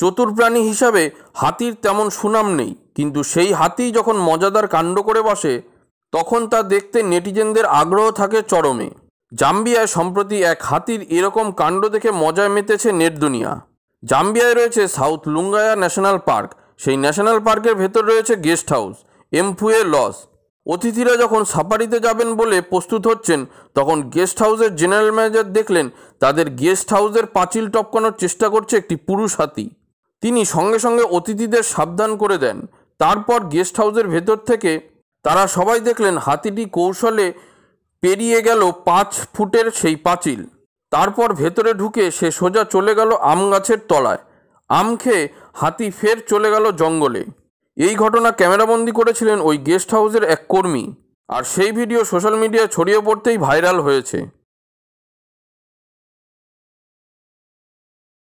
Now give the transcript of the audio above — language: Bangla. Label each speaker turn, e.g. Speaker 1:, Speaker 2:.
Speaker 1: চতুর প্রাণী হিসাবে হাতির তেমন সুনাম নেই কিন্তু সেই হাতি যখন মজাদার কাণ্ড করে বসে তখন তা দেখতে নেটিজেনদের আগ্রহ থাকে চরমে জাম্বিয়ায় সম্প্রতি এক হাতির এরকম কাণ্ড দেখে মজায় মেতেছে নেট দুনিয়া জাম্বিয়ায় রয়েছে সাউথ লুঙ্গায়া ন্যাশনাল পার্ক সেই ন্যাশনাল পার্কের ভেতর রয়েছে গেস্ট হাউস এমফুয়ে লস অতিথিরা যখন সাফারিতে যাবেন বলে প্রস্তুত হচ্ছেন তখন গেস্ট হাউসের জেনারেল ম্যানেজার দেখলেন তাদের গেস্ট হাউসের পাঁচিল টপকানোর চেষ্টা করছে একটি পুরুষ হাতি তিনি সঙ্গে সঙ্গে অতিথিদের সাবধান করে দেন তারপর গেস্ট হাউসের ভেতর থেকে তারা সবাই দেখলেন হাতিটি কৌশলে পেরিয়ে গেল পাঁচ ফুটের সেই পাঁচিল তারপর ভেতরে ঢুকে সে সোজা চলে গেল আম গাছের তলায় আম খেয়ে হাতি ফের চলে গেল জঙ্গলে এই ঘটনা ক্যামেরাবন্দি করেছিলেন ওই গেস্ট হাউসের এক কর্মী আর সেই ভিডিও সোশ্যাল মিডিয়ায় ছড়িয়ে পড়তেই ভাইরাল হয়েছে